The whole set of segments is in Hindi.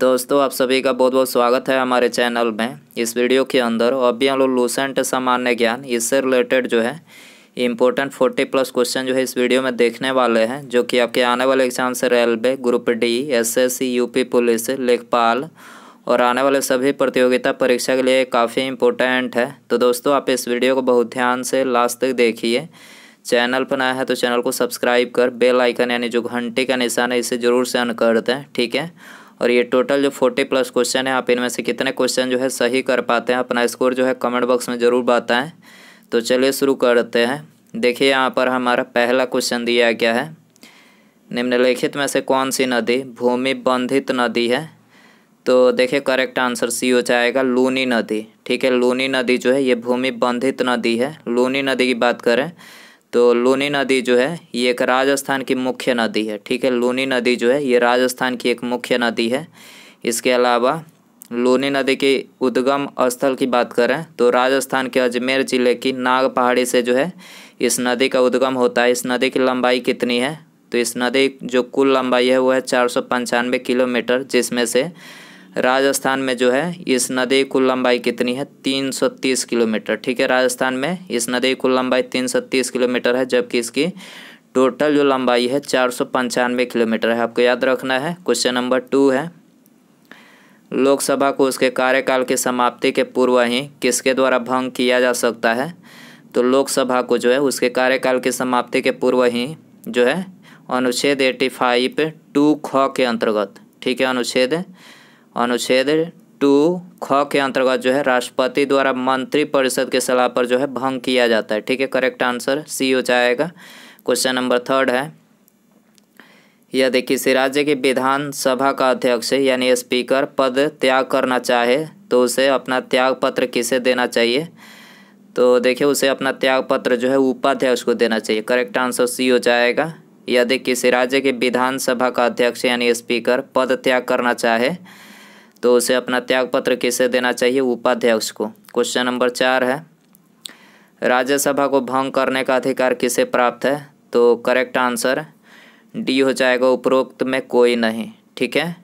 दोस्तों आप सभी का बहुत बहुत स्वागत है हमारे चैनल में इस वीडियो के अंदर अभी हम लोग लूसेंट सामान्य ज्ञान इससे रिलेटेड जो है इम्पोर्टेंट फोर्टी प्लस क्वेश्चन जो है इस वीडियो में देखने वाले हैं जो कि आपके आने वाले एग्जाम से railway group D SSC UP police लेखपाल और आने वाले सभी प्रतियोगिता परीक्षा के लिए काफ़ी इम्पोर्टेंट है तो दोस्तों आप इस वीडियो को बहुत ध्यान से लास्ट तक देखिए चैनल पर नया है तो चैनल को सब्सक्राइब कर बेल आइकन यानी जो घंटे का निशान है इसे ज़रूर से अन कर दें ठीक है और ये टोटल जो फोर्टी प्लस क्वेश्चन है आप इनमें से कितने क्वेश्चन जो है सही कर पाते हैं अपना स्कोर जो है कमेंट बॉक्स में ज़रूर बताएँ तो चलिए शुरू करते हैं देखिए यहाँ पर हमारा पहला क्वेश्चन दिया गया है निम्नलिखित में से कौन सी नदी भूमि बंधित नदी है तो देखिए करेक्ट आंसर सी हो जाएगा लूनी नदी ठीक है लूनी नदी जो है ये भूमि बंधित नदी है लूनी नदी की बात करें तो लूनी नदी जो है ये एक राजस्थान की मुख्य नदी है ठीक है लूनी नदी जो है ये राजस्थान की एक मुख्य नदी है इसके अलावा लूनी नदी के उद्गम स्थल की बात करें तो राजस्थान के अजमेर जिले की नाग पहाड़ी से जो है इस नदी का उद्गम होता है इस नदी की लंबाई कितनी है तो इस नदी जो कुल लंबाई है वह है चार किलोमीटर जिसमें से राजस्थान में जो है इस नदी कुल लंबाई कितनी है 330 किलोमीटर ठीक है राजस्थान में इस नदी कुल लंबाई 330 किलोमीटर है जबकि इसकी टोटल जो लंबाई है चार किलोमीटर है आपको याद रखना है क्वेश्चन नंबर टू है लोकसभा को उसके कार्यकाल की समाप्ति के पूर्व ही किसके द्वारा भंग किया जा सकता है तो लोकसभा को जो है उसके कार्यकाल की समाप्ति के पूर्व ही जो है अनुच्छेद एटी फाइव टू ख के अंतर्गत ठीक है अनुच्छेद अनुच्छेद टू ख के अंतर्गत जो है राष्ट्रपति द्वारा मंत्री परिषद के सलाह पर जो है भंग किया जाता है ठीक है करेक्ट आंसर सी हो जाएगा क्वेश्चन नंबर थर्ड है यदि किसी राज्य के विधानसभा का अध्यक्ष यानी स्पीकर पद त्याग करना चाहे तो उसे अपना त्याग पत्र किसे देना चाहिए तो देखिए उसे अपना त्याग पत्र जो है उपाध्यक्ष को देना चाहिए करेक्ट आंसर सी हो जाएगा यदि किसी राज्य के विधानसभा का अध्यक्ष यानी स्पीकर पद त्याग करना चाहे तो उसे अपना त्यागपत्र किसे देना चाहिए उपाध्यक्ष को क्वेश्चन नंबर चार है राज्यसभा को भंग करने का अधिकार किसे प्राप्त है तो करेक्ट आंसर डी हो जाएगा उपरोक्त में कोई नहीं ठीक है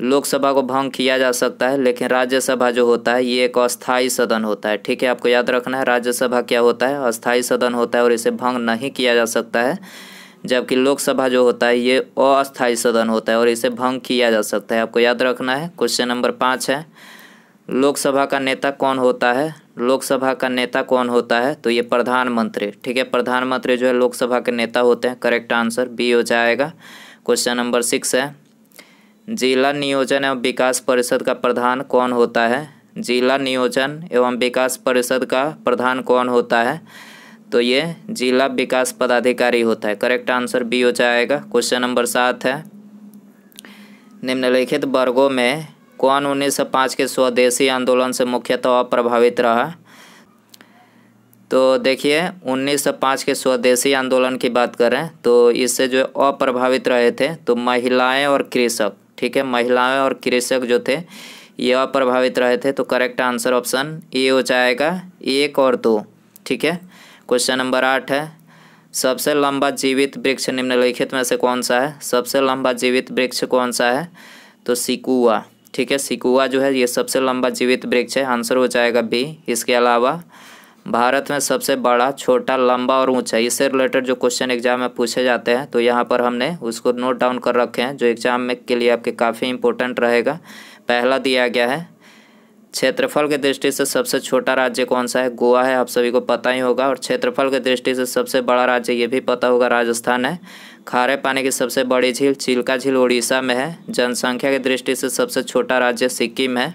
लोकसभा को भंग किया जा सकता है लेकिन राज्यसभा जो होता है ये एक अस्थायी सदन होता है ठीक है आपको याद रखना है राज्यसभा क्या होता है अस्थायी सदन होता है और इसे भंग नहीं किया जा सकता है जबकि लोकसभा जो होता है ये अस्थायी सदन होता है और इसे भंग किया जा सकता है आपको याद रखना है क्वेश्चन नंबर पाँच है लोकसभा का नेता कौन होता है लोकसभा का नेता कौन होता है तो ये प्रधानमंत्री ठीक है प्रधानमंत्री जो है लोकसभा के नेता होते हैं करेक्ट आंसर बी हो जाएगा क्वेश्चन नंबर सिक्स है जिला नियोजन एवं विकास परिषद का प्रधान कौन होता है जिला नियोजन एवं विकास परिषद का प्रधान कौन होता है तो ये जिला विकास पदाधिकारी होता है करेक्ट आंसर बी हो जाएगा क्वेश्चन नंबर सात है निम्नलिखित वर्गों में कौन उन्नीस सौ पाँच के स्वदेशी आंदोलन से मुख्यतः प्रभावित रहा तो देखिए 1905 के स्वदेशी आंदोलन की बात करें तो इससे जो अप्रभावित रहे थे तो महिलाएं और कृषक ठीक है महिलाएं और कृषक जो थे ये अप्रभावित रहे थे तो करेक्ट आंसर ऑप्शन ए हो जाएगा एक और दो ठीक है क्वेश्चन नंबर आठ है सबसे लंबा जीवित वृक्ष निम्नलिखित में से कौन सा है सबसे लंबा जीवित वृक्ष कौन सा है तो सिकुआ ठीक है सिकुआ जो है ये सबसे लंबा जीवित वृक्ष है आंसर हो जाएगा बी इसके अलावा भारत में सबसे बड़ा छोटा लंबा और ऊंचा इससे रिलेटेड जो क्वेश्चन एग्जाम में पूछे जाते हैं तो यहाँ पर हमने उसको नोट डाउन कर रखे हैं जो एग्जाम में के लिए आपके काफ़ी इंपॉर्टेंट रहेगा पहला दिया गया है क्षेत्रफल के दृष्टि से सबसे छोटा राज्य कौन सा है गोवा है आप सभी को पता ही होगा और क्षेत्रफल के दृष्टि से सबसे बड़ा राज्य ये भी पता होगा राजस्थान है खारे पानी की सबसे बड़ी झील चिल्का झील उड़ीसा में है जनसंख्या की दृष्टि से सबसे छोटा राज्य सिक्किम है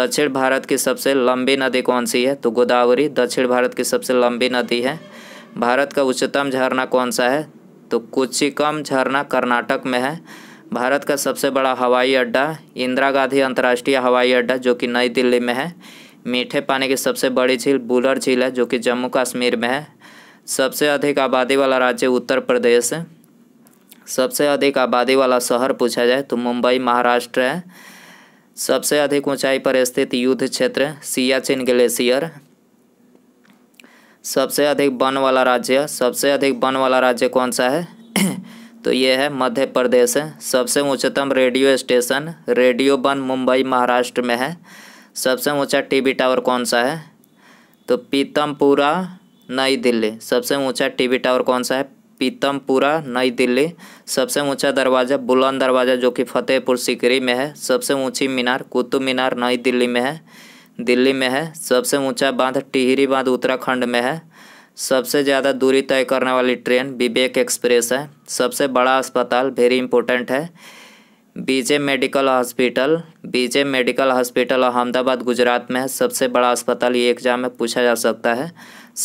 दक्षिण भारत की सबसे लंबी नदी कौन सी है तो गोदावरी दक्षिण भारत की सबसे लंबी नदी है भारत का उच्चतम झरना कौन सा है तो कुचिकम झरना कर्नाटक में है भारत का सबसे बड़ा हवाई अड्डा इंदिरा गांधी अंतर्राष्ट्रीय हवाई अड्डा जो कि नई दिल्ली में है मीठे पानी की सबसे बड़ी झील बुलर झील है जो कि जम्मू कश्मीर में है सबसे अधिक आबादी वाला राज्य उत्तर प्रदेश है सबसे अधिक आबादी वाला शहर पूछा जाए तो मुंबई महाराष्ट्र है सबसे अधिक ऊंचाई पर स्थित युद्ध क्षेत्र सियाचिन ग्लेशियर सबसे अधिक वन वाला राज्य सबसे अधिक वन वाला राज्य कौन सा है तो ये है मध्य प्रदेश है सबसे ऊंचतम radio station radio one Mumbai Maharashtra में है सबसे ऊंचा टीवी टावर कौन सा है तो पीतमपुरा नई दिल्ली सबसे ऊंचा टीवी टावर कौन सा है पीतमपुरा नई दिल्ली सबसे ऊंचा दरवाज़ा बुलंद दरवाज़ा जो कि फतेहपुर सिकरी में है सबसे ऊंची मीनार कुतुब मीनार नई दिल्ली में है दिल्ली में है सबसे ऊंचा बांध टिहरी बांध उत्तराखंड में है सबसे ज़्यादा दूरी तय करने वाली ट्रेन विवेक एक्सप्रेस है सबसे बड़ा अस्पताल वेरी इंपॉर्टेंट है BJ medical hospital BJ medical hospital Ahmedabad Gujarat में है सबसे बड़ा अस्पताल ये एग्जाम में पूछा जा सकता है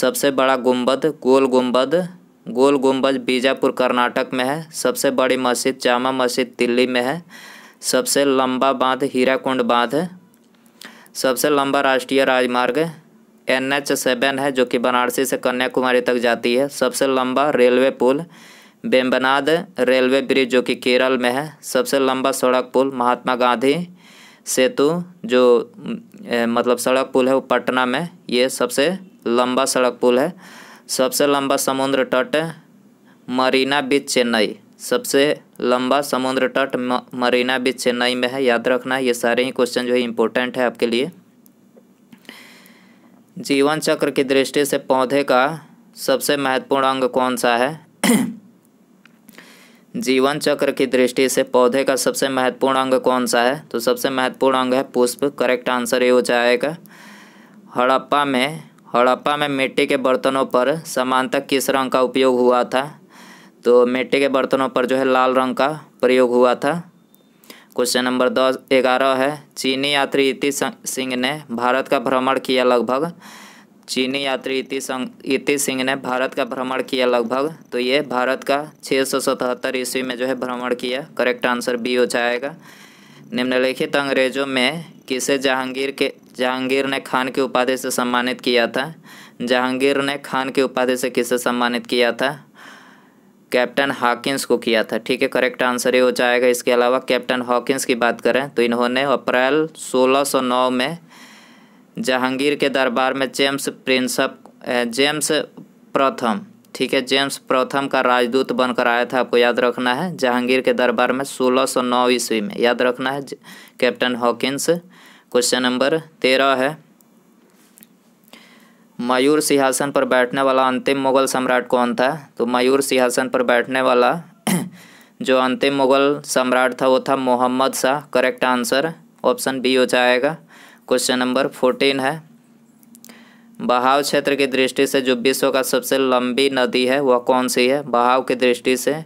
सबसे बड़ा गुम्बद गोल गुम्बद गोल गुम्बद बीजापुर कर्नाटक में है सबसे बड़ी मस्जिद जामा मस्जिद दिल्ली में है सबसे लंबा बांध हीराकुंड बांध है सबसे लंबा राष्ट्रीय राजमार्ग है एन एच सेवन है जो कि बनारसी से कन्याकुमारी तक जाती है सबसे लंबा रेलवे पुल बेम्बनाद रेलवे ब्रिज जो कि केरल में है सबसे लंबा सड़क पुल महात्मा गांधी सेतु जो ए, मतलब सड़क पुल है वो पटना में ये सबसे लंबा सड़क पुल है सबसे लंबा समुद्र तट मरीना बीच चेन्नई सबसे लंबा समुद्र तट मरीना बीच चेन्नई में है याद रखना ये सारे ही क्वेश्चन जो है इम्पोर्टेंट है आपके लिए जीवन चक्र की दृष्टि से पौधे का सबसे महत्वपूर्ण अंग कौन सा है जीवन चक्र की दृष्टि से पौधे का सबसे महत्वपूर्ण अंग कौन सा है तो सबसे महत्वपूर्ण अंग है पुष्प करेक्ट आंसर ये हो जाएगा हड़प्पा में हड़प्पा में मिट्टी के बर्तनों पर समानता किस रंग का उपयोग हुआ था तो मिट्टी के बर्तनों पर जो है लाल रंग का प्रयोग हुआ था क्वेश्चन नंबर दस ग्यारह है चीनी यात्री इति सिंह ने भारत का भ्रमण किया लगभग चीनी यात्री इति इति सिंह ने भारत का भ्रमण किया लगभग तो ये भारत का छः सौ सतहत्तर ईस्वी में जो है भ्रमण किया करेक्ट आंसर बी हो जाएगा निम्नलिखित अंग्रेजों में किसे जहांगीर के जहांगीर ने खान की उपाधि से सम्मानित किया था जहांगीर ने खान की उपाधि से किसे सम्मानित किया था कैप्टन हॉकिंस को किया था ठीक है करेक्ट आंसर ये हो जाएगा इसके अलावा कैप्टन हॉकिंस की बात करें तो इन्होंने अप्रैल 1609 में जहांगीर के दरबार में जेम्स प्रिंसप जेम्स प्रथम ठीक है जेम्स प्रथम का राजदूत बनकर आया था आपको याद रखना है जहांगीर के दरबार में सोलह ईस्वी में याद रखना है कैप्टन हॉकिंस क्वेश्चन नंबर तेरह है मयूर सिंहासन पर बैठने वाला अंतिम मुगल सम्राट कौन था तो मयूर सिंहासन पर बैठने वाला जो अंतिम मुगल सम्राट था वो था Mohammad Shah correct answer option B हो जाएगा क्वेश्चन नंबर फोर्टीन है बहाव क्षेत्र की दृष्टि से जो विश्व का सबसे लंबी नदी है वह कौन सी है बहाव की दृष्टि से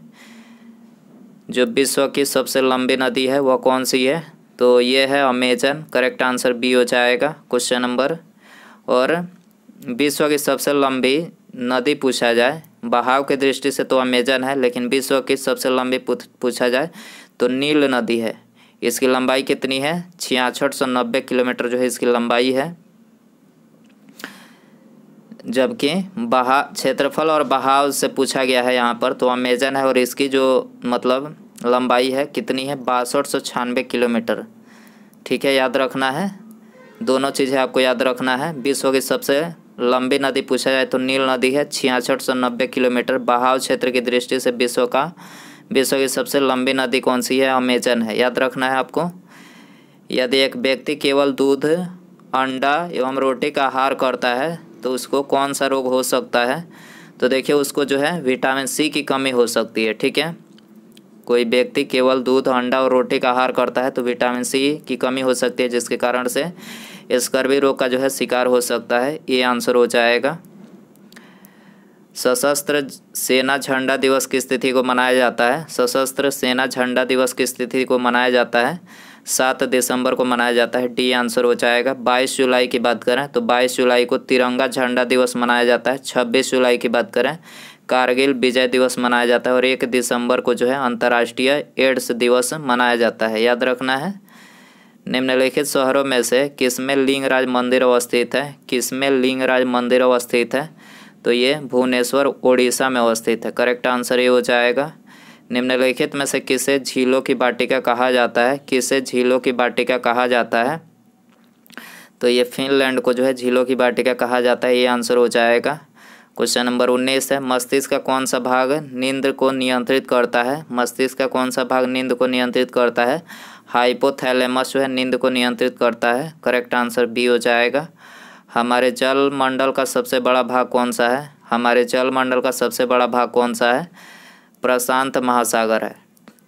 जो विश्व की सबसे लंबी नदी है वह कौन सी है तो ये है अमेजन करेक्ट आंसर बी हो जाएगा क्वेश्चन नंबर और विश्व की सबसे लंबी नदी पूछा जाए बहाव के दृष्टि से तो अमेजन है लेकिन विश्व की सबसे लंबी पूछा जाए तो नील नदी है इसकी लंबाई कितनी है छियासठ सौ नब्बे किलोमीटर जो है इसकी लंबाई है जबकि बहा क्षेत्रफल और बहाव से पूछा गया है यहाँ पर तो अमेजन है और इसकी जो मतलब लंबाई है कितनी है बासठ सौ छियानवे किलोमीटर ठीक है याद रखना है दोनों चीज़ें आपको याद रखना है विश्व की सबसे लंबी नदी पूछा जाए तो नील नदी है छियासठ सौ नब्बे किलोमीटर बहाव क्षेत्र की दृष्टि से विश्व का विश्व की सबसे लंबी नदी कौन सी है अमेजन है याद रखना है आपको यदि एक व्यक्ति केवल दूध अंडा एवं रोटी का आहार करता है तो उसको कौन सा रोग हो सकता है तो देखिए उसको जो है विटामिन सी की कमी हो सकती है ठीक है कोई व्यक्ति केवल दूध अंडा और रोटी का आहार करता है तो विटामिन सी की कमी हो सकती है जिसके कारण से स्कर्वी रोग का जो है शिकार हो सकता है ये आंसर हो जाएगा सशस्त्र सेना झंडा दिवस किस तिथि को मनाया जाता है सशस्त्र सेना झंडा दिवस किस तिथि को मनाया जाता है सात दिसंबर को मनाया जाता है डी आंसर हो जाएगा बाईस जुलाई की बात करें तो बाईस जुलाई को तिरंगा झंडा दिवस मनाया जाता है छब्बीस जुलाई की बात करें कारगिल विजय दिवस मनाया जाता है और एक दिसंबर को जो है अंतर्राष्ट्रीय एड्स दिवस मनाया जाता है याद रखना है निम्नलिखित शहरों में से किसमें लिंगराज मंदिर अवस्थित है किसमें लिंगराज मंदिर अवस्थित है तो ये भुवनेश्वर उड़ीसा में अवस्थित है करेक्ट आंसर ये हो जाएगा निम्नलिखित में से किसे झीलों की बाटिका कहा जाता है किसे झीलों की बाटिका कहा जाता है तो ये फिनलैंड को जो है झीलों की बाटिका कहा जाता है ये आंसर हो जाएगा क्वेश्चन नंबर उन्नीस है मस्तिष्क का कौन सा भाग नींद को नियंत्रित करता है मस्तिष्क का कौन सा भाग नींद को नियंत्रित करता है हाइपोथैलेमस जो है नींद को नियंत्रित करता है करेक्ट आंसर बी हो जाएगा हमारे जल मंडल का सबसे बड़ा भाग कौन सा है हमारे जल मंडल का सबसे बड़ा भाग कौन सा है प्रशांत महासागर है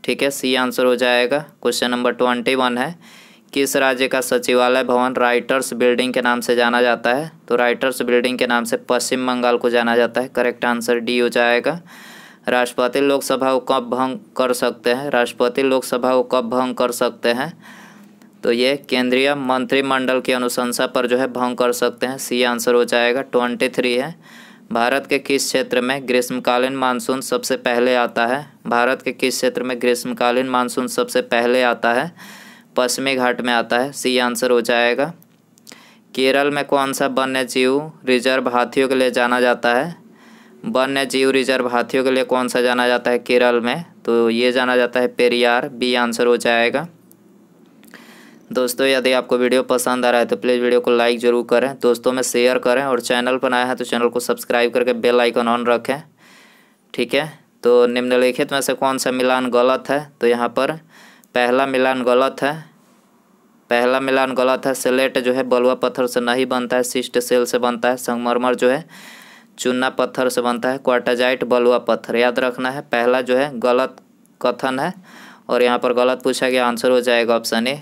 ठीक है सी आंसर हो जाएगा क्वेश्चन नंबर ट्वेंटी वन है किस राज्य का सचिवालय भवन राइटर्स बिल्डिंग के नाम से जाना जाता है तो राइटर्स बिल्डिंग के नाम से पश्चिम बंगाल को जाना जाता है करेक्ट आंसर डी हो जाएगा राष्ट्रपति लोकसभा को कब भंग कर सकते हैं राष्ट्रपति लोकसभा को कब भंग कर सकते हैं तो ये केंद्रीय मंत्रिमंडल की अनुशंसा पर जो है भंग कर सकते हैं सी आंसर हो जाएगा ट्वेंटी थ्री है भारत के किस क्षेत्र में ग्रीष्मकालीन मानसून सबसे पहले आता है भारत के किस क्षेत्र में ग्रीष्मकालीन मानसून सबसे पहले आता है पश्चिमी घाट में आता है सी आंसर हो जाएगा केरल में कौन सा वन्य जीव रिजर्व हाथियों के लिए जाना जाता है वन्य जीव रिजर्व हाथियों के लिए कौन सा जाना जाता है केरल में तो ये जाना जाता है पेरियार बी आंसर हो जाएगा दोस्तों यदि आपको वीडियो पसंद आ रहा है तो प्लीज़ वीडियो को लाइक जरूर करें दोस्तों में शेयर करें और चैनल पर आया है तो चैनल को सब्सक्राइब करके बेल आइकन ऑन रखें ठीक है तो निम्नलिखित में से कौन सा मिलान गलत है तो यहाँ पर पहला मिलान गलत है पहला मिलान गलत है सिलेट जो है बलुआ पत्थर से नहीं बनता है सिस्ट सेल से बनता है संगमरमर जो है चूना पत्थर से बनता है क्वाटाजाइट बलुआ पत्थर याद रखना है पहला जो है गलत कथन है और यहाँ पर गलत पूछा गया आंसर हो जाएगा ऑप्शन ए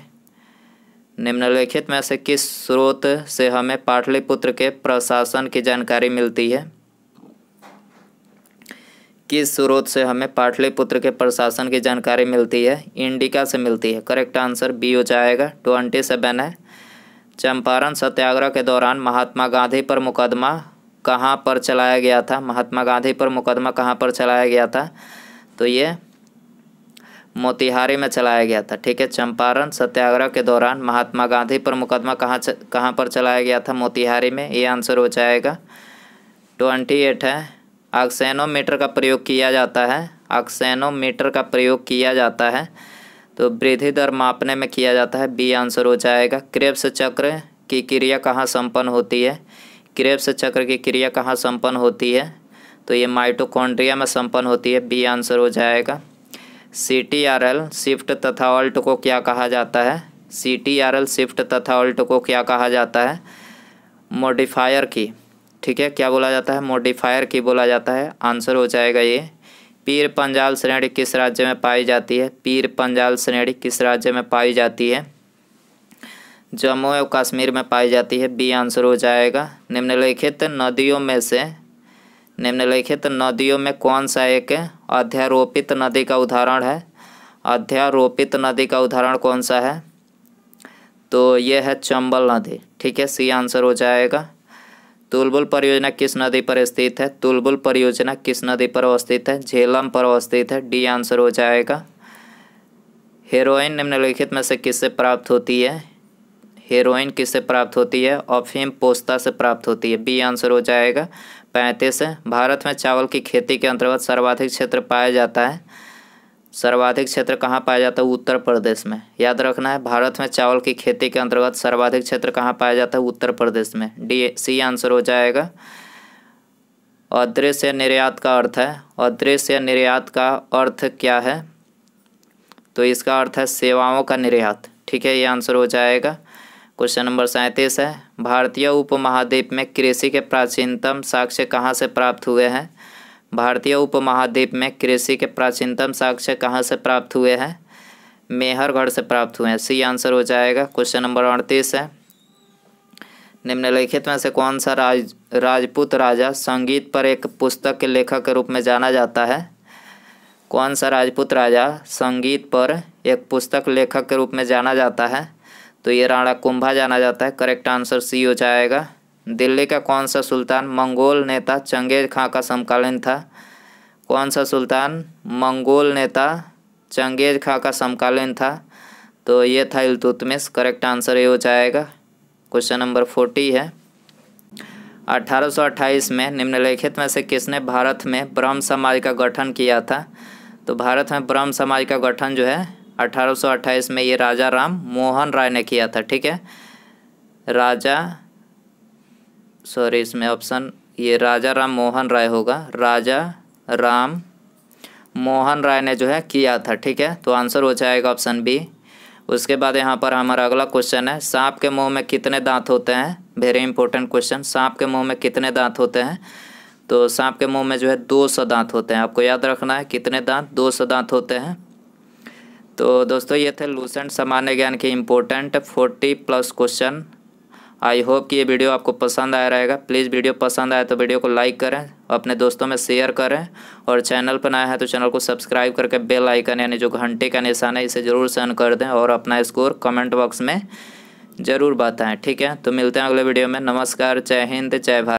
निम्नलिखित में से किस स्रोत से हमें पाटलिपुत्र के प्रशासन की जानकारी मिलती है किस स्रोत से हमें पाटलिपुत्र के प्रशासन की जानकारी मिलती है इंडिका से मिलती है करेक्ट आंसर बी हो जाएगा ट्वेंटी सेवन है चंपारण सत्याग्रह के दौरान महात्मा गांधी पर मुकदमा कहाँ पर चलाया गया था महात्मा गांधी पर मुकदमा कहाँ पर चलाया गया था तो ये मोतिहारी में चलाया गया था ठीक है चंपारण सत्याग्रह के दौरान महात्मा गांधी पर मुकदमा कहाँ कहाँ पर चलाया गया था मोतिहारी में ये आंसर हो जाएगा ट्वेंटी एट है ऑक्सेनोमीटर का प्रयोग किया जाता है ऑक्सेनोमीटर का प्रयोग किया जाता है तो वृद्धि दर मापने में किया जाता है बी आंसर हो जाएगा क्रेप्स चक्र की क्रिया कहाँ संपन्न होती है क्रेब्स चक्र अच्छा की क्रिया कहाँ संपन्न होती है तो ये माइटोकॉन्ड्रिया में संपन्न होती है बी आंसर हो जाएगा C T R L shift तथा ऑल्ट को क्या कहा जाता है C T R L shift तथा ऑल्ट को क्या कहा जाता है मॉडिफायर की ठीक है क्या बोला जाता है मॉडिफायर की बोला जाता है आंसर हो जाएगा ये पीर पंजाल श्रेणी किस राज्य में पाई जाती है पीर पंजाल श्रेणी किस राज्य में पाई जाती है जम्मू एवं कश्मीर में पाई जाती है बी आंसर हो जाएगा निम्नलिखित नदियों में से निम्नलिखित नदियों में कौन सा एक अध्यारोपित नदी का उदाहरण है अध्यारोपित नदी का उदाहरण कौन सा है तो यह है चंबल नदी ठीक है सी आंसर हो जाएगा तुलबुल परियोजना किस नदी पर स्थित है तुलबुल परियोजना किस नदी पर अवस्थित है झेलम पर अवस्थित है डी आंसर हो जाएगा हेरोइन निम्नलिखित में से किससे प्राप्त होती है हेरोइन किससे प्राप्त होती है ऑफिम पोस्ता से प्राप्त होती है बी आंसर हो जाएगा पैंतीस भारत में चावल की खेती के अंतर्गत सर्वाधिक क्षेत्र पाया जाता है सर्वाधिक क्षेत्र कहाँ पाया जाता है उत्तर प्रदेश में याद रखना है भारत में चावल की खेती के अंतर्गत सर्वाधिक क्षेत्र कहाँ पाया जाता है उत्तर प्रदेश में डी सी आंसर हो जाएगा अदृश्य निर्यात का अर्थ है अदृश्य निर्यात का अर्थ क्या है तो इसका अर्थ है सेवाओं का निर्यात ठीक है ये आंसर हो जाएगा क्वेश्चन नंबर सैंतीस है भारतीय उपमहाद्वीप में कृषि के प्राचीनतम साक्ष्य कहाँ से प्राप्त हुए हैं भारतीय उपमहाद्वीप में कृषि के प्राचीनतम साक्ष्य कहाँ से प्राप्त हुए हैं मेहरगढ़ से प्राप्त हुए हैं सी आंसर हो जाएगा क्वेश्चन नंबर अड़तीस है निम्नलिखित में से कौन सा राज राजपूत राजा संगीत पर एक पुस्तक के लेखक के रूप में जाना जाता है कौन सा राजपूत राजा संगीत पर एक पुस्तक लेखक के रूप में जाना जाता है तो ये राणा कुंभा जाना जाता है करेक्ट आंसर सी हो जाएगा दिल्ली का कौन सा सुल्तान मंगोल नेता चंगेज खां का समकालीन था कौन सा सुल्तान मंगोल नेता चंगेज खां का समकालीन था तो ये था इलतुतमिस करेक्ट आंसर ये हो जाएगा क्वेश्चन नंबर फोर्टी है अठारह में निम्नलिखित में से किसने भारत में ब्रह्म समाज का गठन किया था तो भारत में ब्रह्म समाज का गठन जो है 1828 में ये राजा राम मोहन राय ने किया था ठीक है राजा सॉरी इसमें ऑप्शन ये राजा राम मोहन राय होगा राजा राम मोहन राय ने जो है किया था ठीक है तो आंसर हो जाएगा ऑप्शन बी उसके बाद यहाँ पर हमारा अगला क्वेश्चन है सांप के मुंह में कितने दांत होते हैं वेरी इंपॉर्टेंट क्वेश्चन सांप के मुंह में कितने दांत होते हैं तो सांप के मुंह में जो है दो सौ दांत होते हैं आपको याद रखना है कितने दांत दो सौ दांत होते हैं तो दोस्तों ये थे लूसेंट सामान्य ज्ञान के important forty plus question I hope कि ये वीडियो आपको पसंद आया रहेगा प्लीज़ वीडियो पसंद आया तो वीडियो को लाइक करें अपने दोस्तों में शेयर करें और चैनल पर नया है तो चैनल को सब्सक्राइब करके बेल आइकन यानी जो घंटे का निशान है इसे ज़रूर सेंड कर दें और अपना स्कोर कमेंट बॉक्स में ज़रूर बताएं ठीक है तो मिलते हैं अगले वीडियो में नमस्कार जय हिंद जय भारत